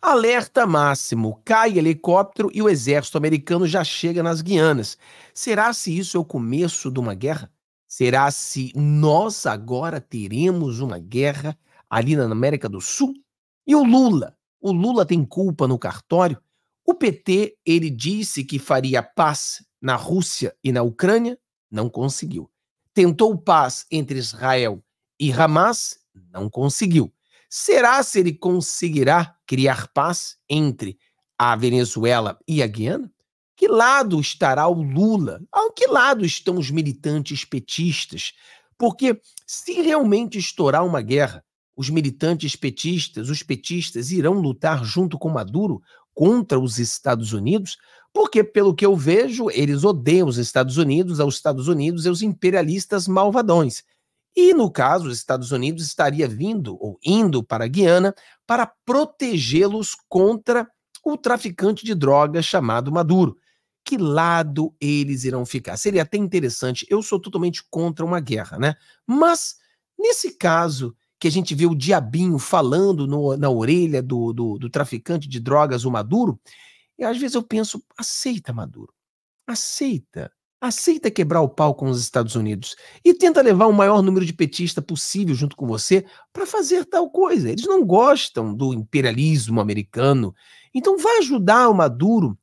Alerta máximo: cai helicóptero e o exército americano já chega nas Guianas. Será se isso é o começo de uma guerra? Será se nós agora teremos uma guerra ali na América do Sul? E o Lula? O Lula tem culpa no cartório? O PT, ele disse que faria paz na Rússia e na Ucrânia? Não conseguiu. Tentou paz entre Israel e Hamas? Não conseguiu. Será se ele conseguirá criar paz entre a Venezuela e a Guiana? Que lado estará o Lula? Ao que lado estão os militantes petistas? Porque se realmente estourar uma guerra, os militantes petistas, os petistas irão lutar junto com Maduro contra os Estados Unidos, porque pelo que eu vejo, eles odeiam os Estados Unidos, aos Estados Unidos e os imperialistas malvadões. E, no caso, os Estados Unidos estaria vindo ou indo para a Guiana para protegê-los contra o traficante de drogas chamado Maduro. Que lado eles irão ficar? Seria até interessante. Eu sou totalmente contra uma guerra, né? Mas, nesse caso que a gente vê o diabinho falando no, na orelha do, do, do traficante de drogas, o Maduro, e às vezes eu penso, aceita, Maduro. Aceita Aceita quebrar o pau com os Estados Unidos e tenta levar o maior número de petistas possível junto com você para fazer tal coisa. Eles não gostam do imperialismo americano. Então, vai ajudar o Maduro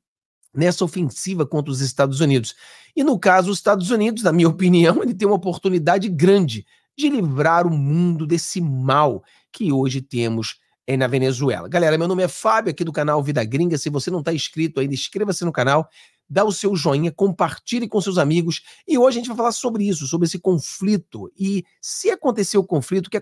nessa ofensiva contra os Estados Unidos. E no caso, os Estados Unidos, na minha opinião, ele tem uma oportunidade grande de livrar o mundo desse mal que hoje temos é, na Venezuela. Galera, meu nome é Fábio, aqui do canal Vida Gringa. Se você não está inscrito ainda, inscreva-se no canal dá o seu joinha, compartilhe com seus amigos. E hoje a gente vai falar sobre isso, sobre esse conflito. E se acontecer o conflito, o que,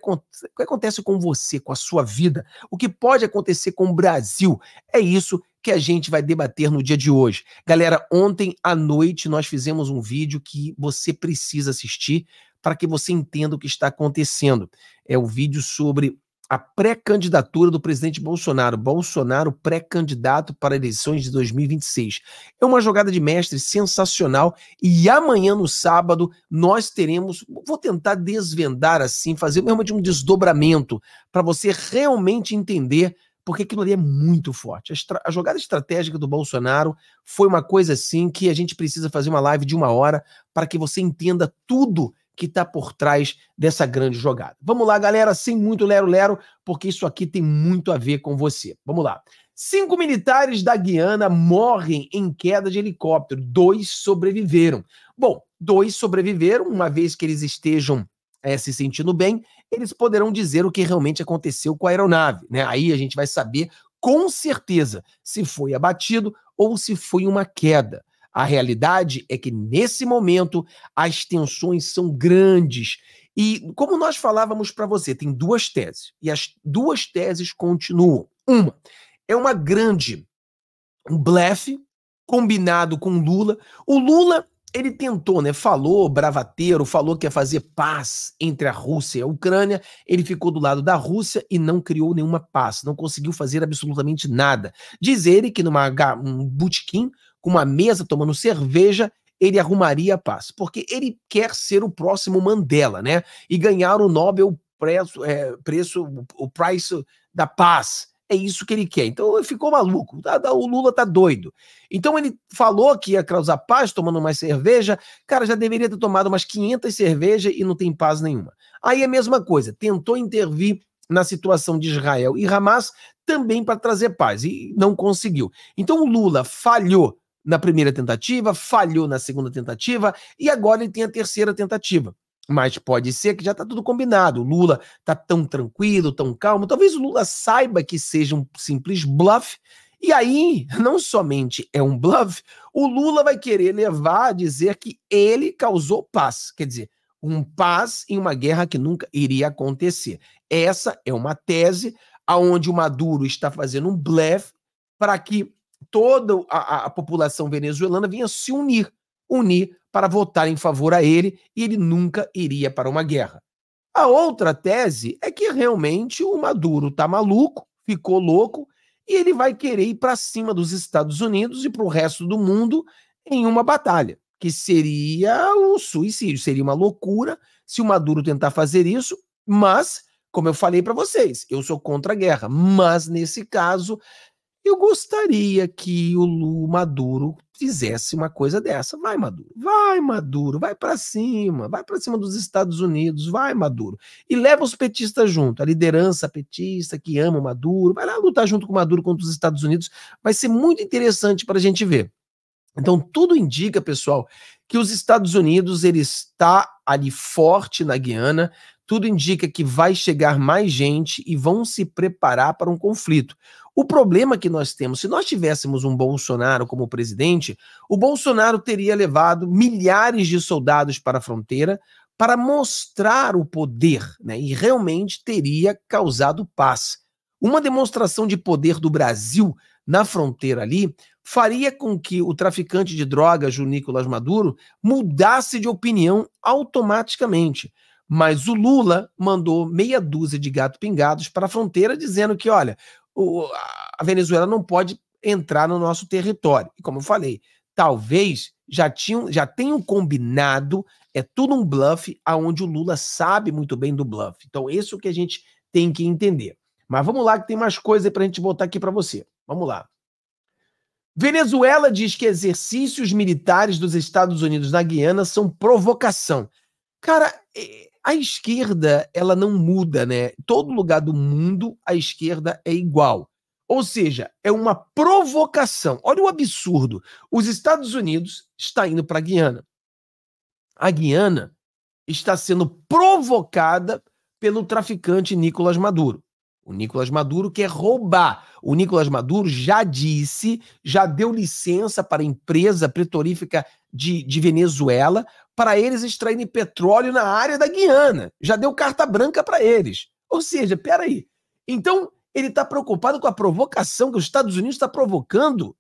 acontece com você, com a sua vida? O que pode acontecer com o Brasil? É isso que a gente vai debater no dia de hoje. Galera, ontem à noite nós fizemos um vídeo que você precisa assistir para que você entenda o que está acontecendo. É o vídeo sobre a pré-candidatura do presidente Bolsonaro. Bolsonaro pré-candidato para eleições de 2026. É uma jogada de mestre sensacional e amanhã no sábado nós teremos, vou tentar desvendar assim, fazer mesmo de um desdobramento para você realmente entender porque aquilo ali é muito forte. A, a, jogada estratégica do Bolsonaro foi uma coisa assim que a gente precisa fazer uma live de uma hora para que você entenda tudo que está por trás dessa grande jogada. Vamos lá, galera, sem muito lero-lero, porque isso aqui tem muito a ver com você. Vamos lá. Cinco militares da Guiana morrem em queda de helicóptero, dois sobreviveram. Bom, dois sobreviveram, uma vez que eles estejam é, se sentindo bem, eles poderão dizer o que realmente aconteceu com a aeronave. Né? Aí a gente vai saber com certeza se foi abatido ou se foi uma queda. A realidade é que, nesse momento, as tensões são grandes. E, como nós falávamos para você, tem duas teses. E as duas teses continuam. Uma, é uma grande um blefe combinado com Lula. O Lula ele tentou, né? Falou bravateiro, falou que ia fazer paz entre a Rússia e a Ucrânia. Ele ficou do lado da Rússia e não criou nenhuma paz, não conseguiu fazer absolutamente nada. Diz ele que numa um botequim com uma mesa tomando cerveja, ele arrumaria a paz. Porque ele quer ser o próximo Mandela, né? E ganhar o Nobel preço, é, preço o preço da paz. É isso que ele quer. Então ele ficou maluco. Tá, tá, o Lula tá doido. Então ele falou que ia causar paz tomando mais cerveja. Cara, já deveria ter tomado umas 500 cervejas e não tem paz nenhuma. Aí é a mesma coisa. Tentou intervir na situação de Israel e Hamas também para trazer paz e não conseguiu. Então o Lula falhou na primeira tentativa, falhou na segunda tentativa e agora ele tem a terceira tentativa. Mas pode ser que já está tudo combinado. O Lula está tão tranquilo, tão calmo. Talvez o Lula saiba que seja um simples bluff. E aí, não somente é um bluff, o Lula vai querer levar a dizer que ele causou paz. Quer dizer, um paz em uma guerra que nunca iria acontecer. Essa é uma tese aonde o Maduro está fazendo um blefe para que toda a, a população venezuelana vinha se unir, unir para votar em favor a ele e ele nunca iria para uma guerra. A outra tese é que realmente o Maduro está maluco, ficou louco e ele vai querer ir para cima dos Estados Unidos e para o resto do mundo em uma batalha, que seria o suicídio, seria uma loucura se o Maduro tentar fazer isso, mas como eu falei para vocês, eu sou contra a guerra, mas nesse caso eu gostaria que o Lu Maduro fizesse uma coisa dessa. Vai, Maduro. Vai, Maduro. Vai para cima. Vai para cima dos Estados Unidos. Vai, Maduro. E leva os petistas junto. A liderança petista que ama o Maduro. Vai lá lutar junto com o Maduro contra os Estados Unidos. Vai ser muito interessante para a gente ver. Então, tudo indica, pessoal, que os Estados Unidos ele está ali forte na Guiana. Tudo indica que vai chegar mais gente e vão se preparar para um conflito. O problema que nós temos, se nós tivéssemos um Bolsonaro como presidente, o Bolsonaro teria levado milhares de soldados para a fronteira para mostrar o poder, né? E realmente teria causado paz. Uma demonstração de poder do Brasil na fronteira ali faria com que o traficante de drogas, o Nicolas Maduro, mudasse de opinião automaticamente. Mas o Lula mandou meia dúzia de gato pingados para a fronteira dizendo que, olha, o, a Venezuela não pode entrar no nosso território. E como eu falei, talvez já tinham, já tenham combinado, é tudo um bluff, aonde o Lula sabe muito bem do bluff. Então, isso que a gente tem que entender. Mas vamos lá, que tem mais coisa para a gente botar aqui para você. Vamos lá. Venezuela diz que exercícios militares dos Estados Unidos na Guiana são provocação. Cara, é, a esquerda, ela não muda, né? Todo lugar do mundo, a esquerda é igual. Ou seja, é uma provocação. Olha o absurdo. Os Estados Unidos está indo para a Guiana. A Guiana está sendo provocada pelo traficante Nicolás Maduro. O Nicolas Maduro quer roubar. O Nicolas Maduro já disse, já deu licença para a empresa petrolífera de, de Venezuela para eles extraírem petróleo na área da Guiana. Já deu carta branca para eles. Ou seja, peraí. Então, ele está preocupado com a provocação que os Estados Unidos está provocando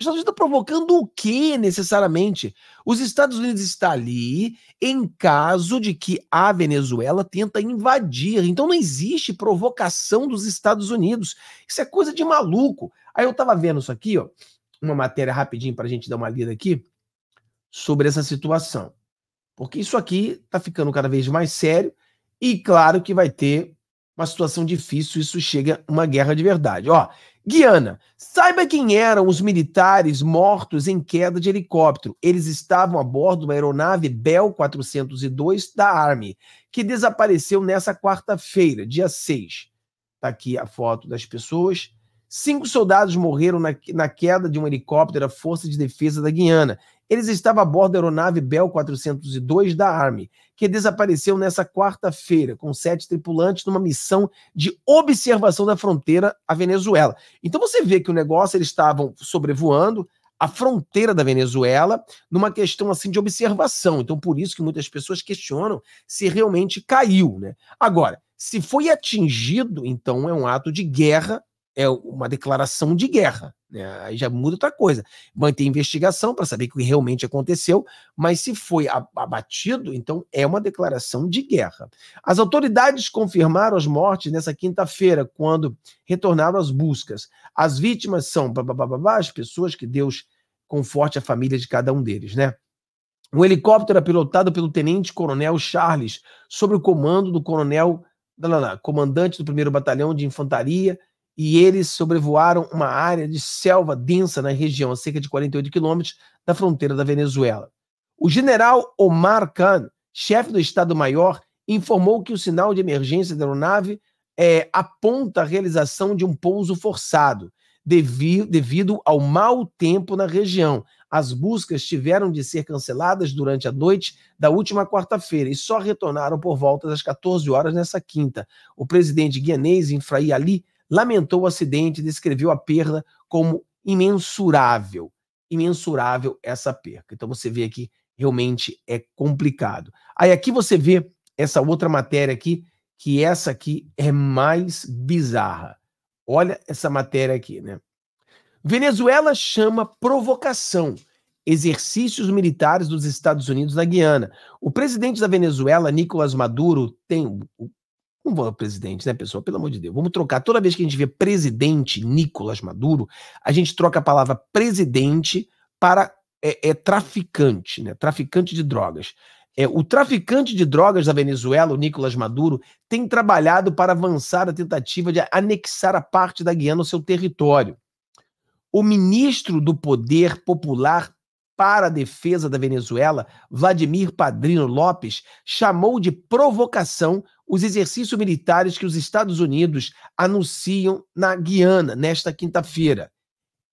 os Estados Unidos está provocando o que necessariamente? Os Estados Unidos está ali em caso de que a Venezuela tenta invadir. Então não existe provocação dos Estados Unidos. Isso é coisa de maluco. Aí eu estava vendo isso aqui, ó, uma matéria rapidinho para a gente dar uma lida aqui sobre essa situação, porque isso aqui está ficando cada vez mais sério e claro que vai ter uma situação difícil. Isso chega uma guerra de verdade. Ó, Guiana, saiba quem eram os militares mortos em queda de helicóptero. Eles estavam a bordo de uma aeronave Bell 402 da Army, que desapareceu nessa quarta-feira, dia 6. Está aqui a foto das pessoas. Cinco soldados morreram na, na queda de um helicóptero da Força de Defesa da Guiana. Eles estavam a bordo da aeronave Bell 402 da Army, que desapareceu nessa quarta-feira, com sete tripulantes numa missão de observação da fronteira à Venezuela. Então você vê que o negócio, eles estavam sobrevoando, a fronteira da Venezuela numa questão assim de observação. Então, por isso que muitas pessoas questionam se realmente caiu, né? Agora, se foi atingido, então é um ato de guerra é uma declaração de guerra. Né? Aí já muda outra coisa. Manter investigação para saber o que realmente aconteceu, mas se foi abatido, então é uma declaração de guerra. As autoridades confirmaram as mortes nessa quinta-feira, quando retornaram às buscas. As vítimas são as pessoas que Deus conforte a família de cada um deles, né? Um helicóptero é pilotado pelo tenente-coronel Charles, sob o comando do coronel, comandante do 1 Batalhão de Infantaria e eles sobrevoaram uma área de selva densa na região, a cerca de 48 quilômetros da fronteira da Venezuela. O general Omar Khan, chefe do Estado-Maior, informou que o sinal de emergência da aeronave é, aponta a realização de um pouso forçado, devido, devido ao mau tempo na região. As buscas tiveram de ser canceladas durante a noite da última quarta-feira e só retornaram por volta das 14 horas nessa quinta. O presidente guianês Infraí Ali lamentou o acidente e descreveu a perda como imensurável. Imensurável essa perda. Então você vê aqui, realmente é complicado. Aí aqui você vê essa outra matéria aqui, que essa aqui é mais bizarra. Olha essa matéria aqui, né? Venezuela chama provocação exercícios militares dos Estados Unidos na Guiana. O presidente da Venezuela, Nicolás Maduro, tem o não falar presidente, né, pessoal? Pelo amor de Deus. Vamos trocar. Toda vez que a gente vê presidente Nicolas Maduro, a gente troca a palavra presidente para é, é traficante, né? Traficante de drogas. É, o traficante de drogas da Venezuela, o Nicolas Maduro, tem trabalhado para avançar a tentativa de anexar a parte da Guiana ao seu território. O ministro do Poder Popular para a Defesa da Venezuela, Vladimir Padrino Lopes, chamou de provocação os exercícios militares que os Estados Unidos anunciam na Guiana nesta quinta-feira.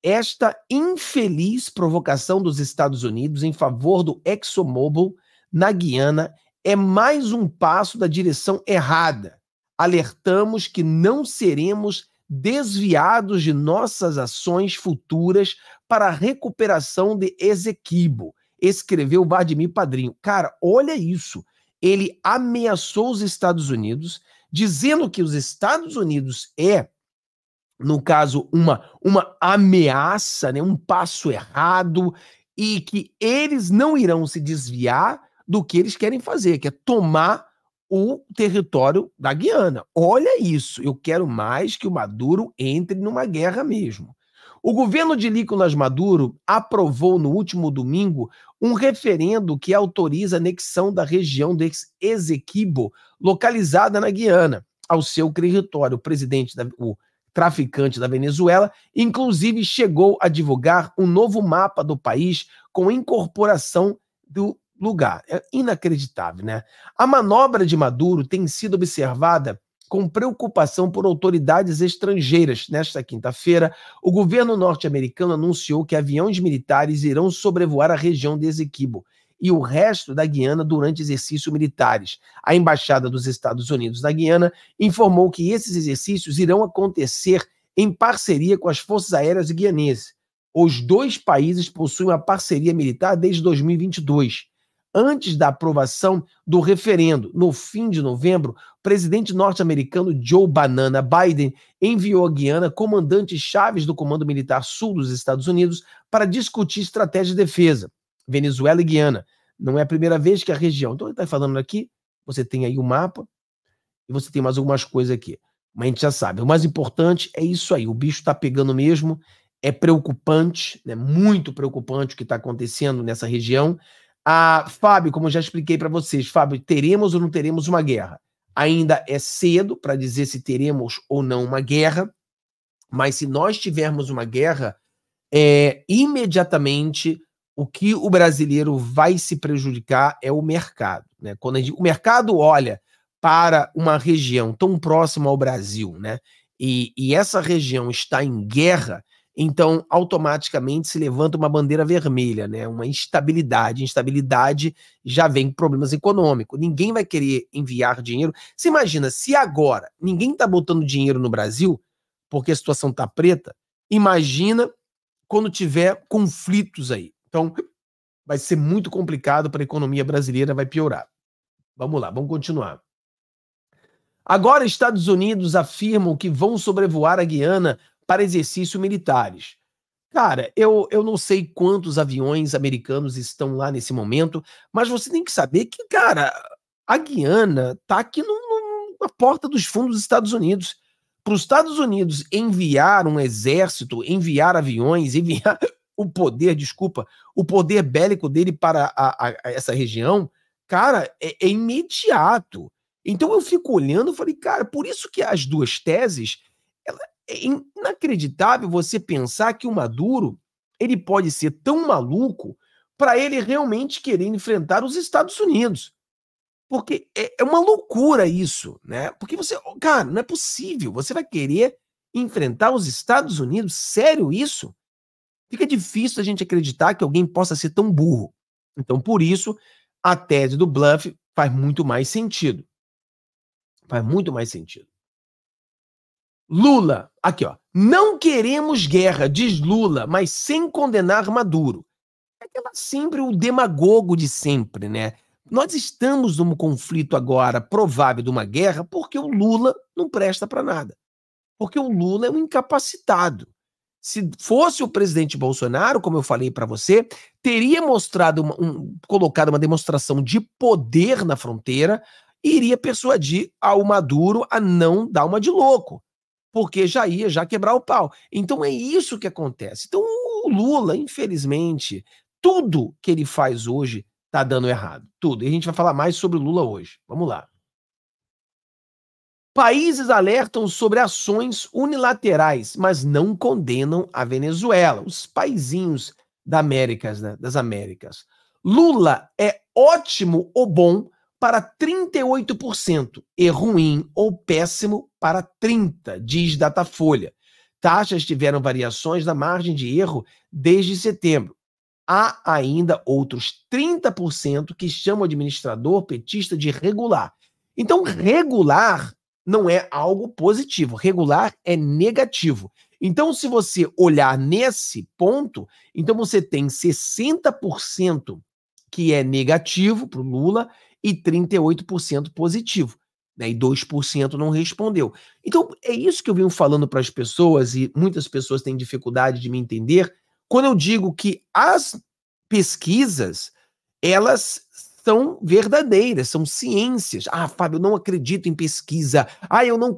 Esta infeliz provocação dos Estados Unidos em favor do ExxonMobil na Guiana é mais um passo da direção errada. Alertamos que não seremos desviados de nossas ações futuras para a recuperação de Ezequibo, escreveu Vladimir Padrinho. Cara, olha isso ele ameaçou os Estados Unidos, dizendo que os Estados Unidos é, no caso, uma, uma ameaça, né, um passo errado, e que eles não irão se desviar do que eles querem fazer, que é tomar o território da Guiana. Olha isso, eu quero mais que o Maduro entre numa guerra mesmo. O governo de Nicolás Maduro aprovou no último domingo um referendo que autoriza a anexão da região de Ezequibo, localizada na Guiana, ao seu território. O presidente, da, o traficante da Venezuela, inclusive chegou a divulgar um novo mapa do país com incorporação do lugar. É inacreditável, né? A manobra de Maduro tem sido observada com preocupação por autoridades estrangeiras. Nesta quinta-feira, o governo norte-americano anunciou que aviões militares irão sobrevoar a região de Esequibo e o resto da Guiana durante exercícios militares. A embaixada dos Estados Unidos na Guiana informou que esses exercícios irão acontecer em parceria com as forças aéreas guianeses. Os dois países possuem uma parceria militar desde 2022 antes da aprovação do referendo. No fim de novembro, o presidente norte-americano Joe Banana Biden enviou a Guiana comandantes chaves do Comando Militar Sul dos Estados Unidos para discutir estratégia de defesa. Venezuela e Guiana. Não é a primeira vez que a região. Então, ele está falando aqui, você tem aí o um mapa e você tem mais algumas coisas aqui. Mas a gente já sabe. O mais importante é isso aí. O bicho está pegando mesmo. É preocupante, né? muito preocupante o que está acontecendo nessa região. Ah, Fábio, como já expliquei para vocês, Fábio, teremos ou não teremos uma guerra? Ainda é cedo para dizer se teremos ou não uma guerra, mas se nós tivermos uma guerra, é, imediatamente o que o brasileiro vai se prejudicar é o mercado. Né? Quando gente, o mercado olha para uma região tão próxima ao Brasil, né? E, e essa região está em guerra, então automaticamente se levanta uma bandeira vermelha, né? Uma instabilidade. Instabilidade já vem com problemas econômicos. Ninguém vai querer enviar dinheiro. Você imagina, se agora ninguém está botando dinheiro no Brasil, porque a situação está preta, imagina quando tiver conflitos aí. Então, vai ser muito complicado para a economia brasileira, vai piorar. Vamos lá, vamos continuar. Agora, Estados Unidos afirmam que vão sobrevoar a Guiana para exercício militares. Cara, eu, eu não sei quantos aviões americanos estão lá nesse momento, mas você tem que saber que, cara, a Guiana está aqui no, no, na porta dos fundos dos Estados Unidos. Para os Estados Unidos enviar um exército, enviar aviões, enviar o poder, desculpa, o poder bélico dele para a, a, a essa região, cara, é, é imediato. Então eu fico olhando e falei, cara, por isso que as duas teses é inacreditável você pensar que o Maduro ele pode ser tão maluco para ele realmente querer enfrentar os Estados Unidos. Porque é, é uma loucura isso, né? Porque você, cara, não é possível. Você vai querer enfrentar os Estados Unidos? Sério isso? Fica difícil a gente acreditar que alguém possa ser tão burro. Então, por isso, a tese do bluff faz muito mais sentido. Faz muito mais sentido. Lula, aqui ó, não queremos guerra, diz Lula, mas sem condenar Maduro. É aquela sempre o demagogo de sempre, né? Nós estamos num conflito agora provável de uma guerra porque o Lula não presta para nada. Porque o Lula é um incapacitado. Se fosse o presidente Bolsonaro, como eu falei para você, teria mostrado uma, um, colocado uma demonstração de poder na fronteira, iria persuadir ao Maduro a não dar uma de louco porque já ia já quebrar o pau. Então é isso que acontece. Então o Lula, infelizmente, tudo que ele faz hoje tá dando errado. Tudo. E a gente vai falar mais sobre o Lula hoje. Vamos lá. Países alertam sobre ações unilaterais, mas não condenam a Venezuela. Os paizinhos da Américas, né? das Américas. Lula é ótimo ou bom para 38% e ruim ou péssimo para 30%, diz Datafolha. Taxas tiveram variações na margem de erro desde setembro. Há ainda outros 30% que chamam o administrador petista de regular. Então, regular não é algo positivo, regular é negativo. Então, se você olhar nesse ponto, então você tem 60% que é negativo para o Lula e 38% positivo. Né, e 2% não respondeu. Então, é isso que eu venho falando para as pessoas, e muitas pessoas têm dificuldade de me entender, quando eu digo que as pesquisas, elas são verdadeiras, são ciências. Ah, Fábio, eu não acredito em pesquisa. Ah, eu não.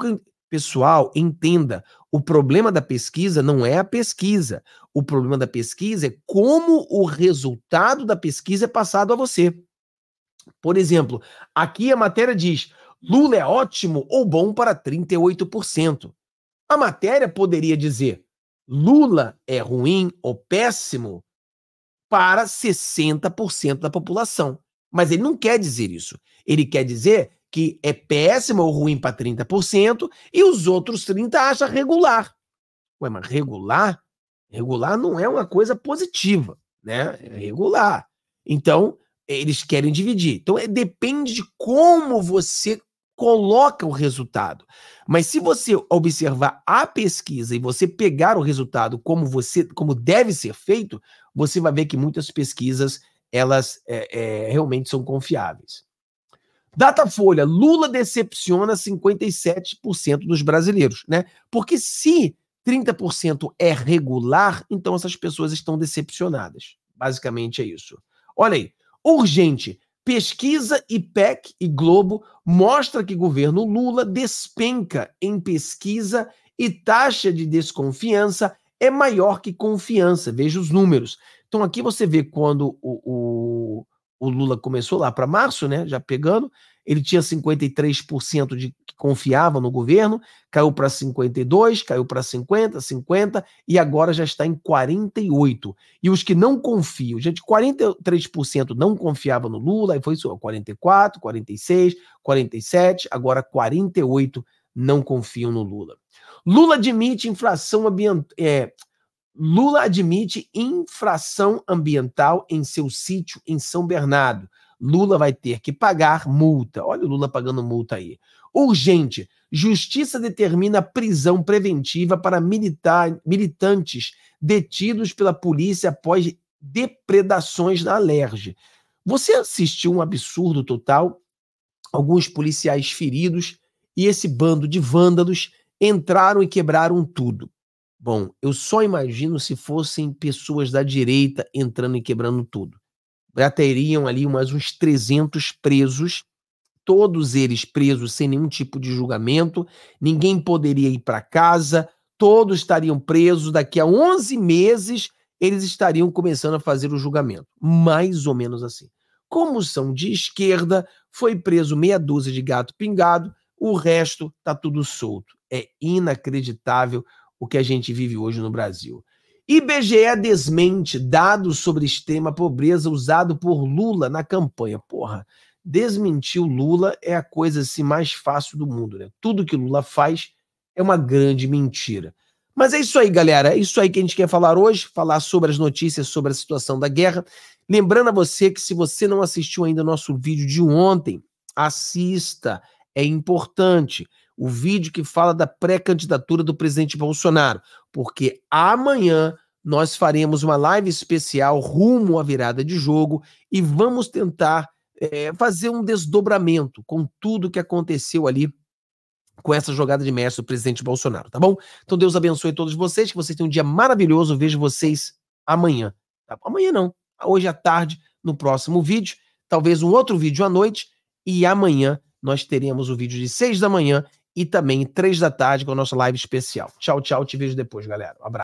Pessoal, entenda: o problema da pesquisa não é a pesquisa. O problema da pesquisa é como o resultado da pesquisa é passado a você. Por exemplo, aqui a matéria diz: Lula é ótimo ou bom para 38%. A matéria poderia dizer: Lula é ruim ou péssimo para 60% da população. Mas ele não quer dizer isso. Ele quer dizer que é péssimo ou ruim para 30% e os outros 30% acham regular. Ué, mas regular? Regular não é uma coisa positiva, né? É regular. Então, eles querem dividir. Então é, depende de como você coloca o resultado. Mas se você observar a pesquisa e você pegar o resultado como você como deve ser feito, você vai ver que muitas pesquisas elas é, é, realmente são confiáveis. Datafolha, Lula decepciona 57% dos brasileiros, né? Porque se 30% é regular, então essas pessoas estão decepcionadas. Basicamente é isso. Olha aí, Urgente. Pesquisa IPEC e Globo mostra que governo Lula despenca em pesquisa e taxa de desconfiança é maior que confiança. Veja os números. Então aqui você vê quando o, o o Lula começou lá para março, né, já pegando, ele tinha 53% de que confiava no governo, caiu para 52, caiu para 50, 50 e agora já está em 48. E os que não confiam, gente, 43% não confiava no Lula, aí foi isso, 44, 46, 47, agora 48 não confiam no Lula. Lula admite inflação ambiental, é, Lula admite infração ambiental em seu sítio em São Bernardo. Lula vai ter que pagar multa. Olha o Lula pagando multa aí. Urgente. Justiça determina prisão preventiva para militar, militantes detidos pela polícia após depredações na Alerj. Você assistiu um absurdo total? Alguns policiais feridos e esse bando de vândalos entraram e quebraram tudo. Bom, eu só imagino se fossem pessoas da direita entrando e quebrando tudo. Já teriam ali mais uns 300 presos, todos eles presos sem nenhum tipo de julgamento, ninguém poderia ir para casa, todos estariam presos. Daqui a 11 meses, eles estariam começando a fazer o julgamento. Mais ou menos assim. Como são de esquerda, foi preso meia dúzia de gato pingado, o resto tá tudo solto. É inacreditável o que a gente vive hoje no Brasil. IBGE desmente dados sobre extrema pobreza usado por Lula na campanha. Porra, desmentir o Lula é a coisa assim mais fácil do mundo, né? Tudo que Lula faz é uma grande mentira. Mas é isso aí, galera. É isso aí que a gente quer falar hoje, falar sobre as notícias sobre a situação da guerra. Lembrando a você que se você não assistiu ainda o nosso vídeo de ontem, assista, é importante o vídeo que fala da pré-candidatura do presidente Bolsonaro, porque amanhã nós faremos uma live especial rumo à virada de jogo e vamos tentar é, fazer um desdobramento com tudo que aconteceu ali com essa jogada de mestre do presidente Bolsonaro, tá bom? Então Deus abençoe todos vocês, que vocês tenham um dia maravilhoso, vejo vocês amanhã. Tá? Amanhã não, hoje à tarde, no próximo vídeo, talvez um outro vídeo à noite e amanhã nós teremos o vídeo de seis da manhã e também três da tarde com a nossa live especial. Tchau, tchau. Te vejo depois, galera. Um abraço.